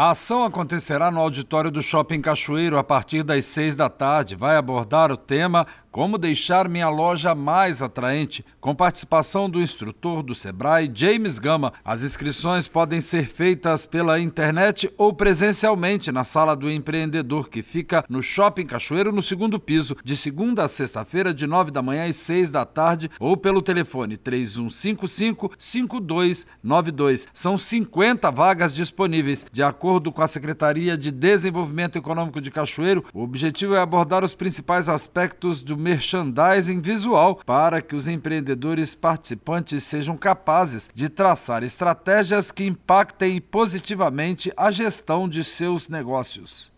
A ação acontecerá no auditório do Shopping Cachoeiro a partir das seis da tarde. Vai abordar o tema Como deixar minha loja mais atraente, com participação do instrutor do Sebrae, James Gama. As inscrições podem ser feitas pela internet ou presencialmente na sala do empreendedor, que fica no Shopping Cachoeiro, no segundo piso, de segunda a sexta-feira, de nove da manhã às seis da tarde, ou pelo telefone 3155-5292. São 50 vagas disponíveis, de acordo acordo com a Secretaria de Desenvolvimento Econômico de Cachoeiro, o objetivo é abordar os principais aspectos do merchandising visual para que os empreendedores participantes sejam capazes de traçar estratégias que impactem positivamente a gestão de seus negócios.